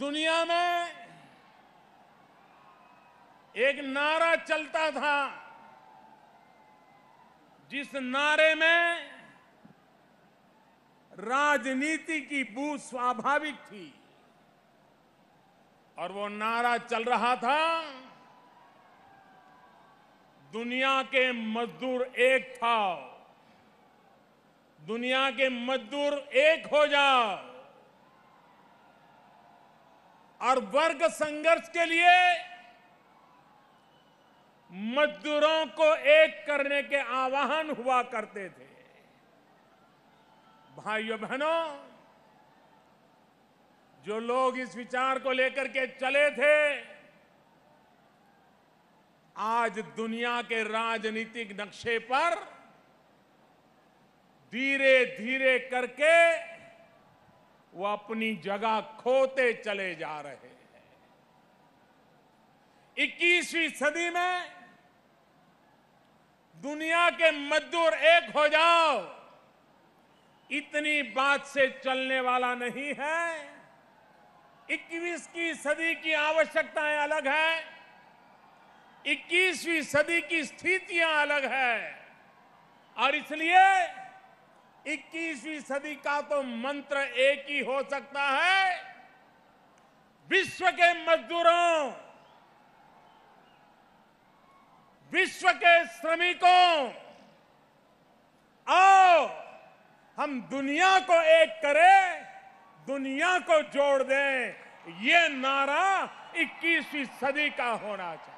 दुनिया में एक नारा चलता था जिस नारे में राजनीति की बू स्वाभाविक थी और वो नारा चल रहा था दुनिया के मजदूर एक था दुनिया के मजदूर एक हो जाओ और वर्ग संघर्ष के लिए मजदूरों को एक करने के आह्वान हुआ करते थे भाइयों बहनों जो लोग इस विचार को लेकर के चले थे आज दुनिया के राजनीतिक नक्शे पर धीरे धीरे करके वो अपनी जगह खोते चले जा रहे हैं 21वीं सदी में दुनिया के मजदूर एक हो जाओ इतनी बात से चलने वाला नहीं है 21 की सदी की आवश्यकताएं अलग है 21वीं सदी की स्थितियां अलग है और इसलिए 21वीं सदी का तो मंत्र एक ही हो सकता है विश्व के मजदूरों विश्व के श्रमिकों आओ हम दुनिया को एक करें दुनिया को जोड़ दें ये नारा 21वीं सदी का होना चाहिए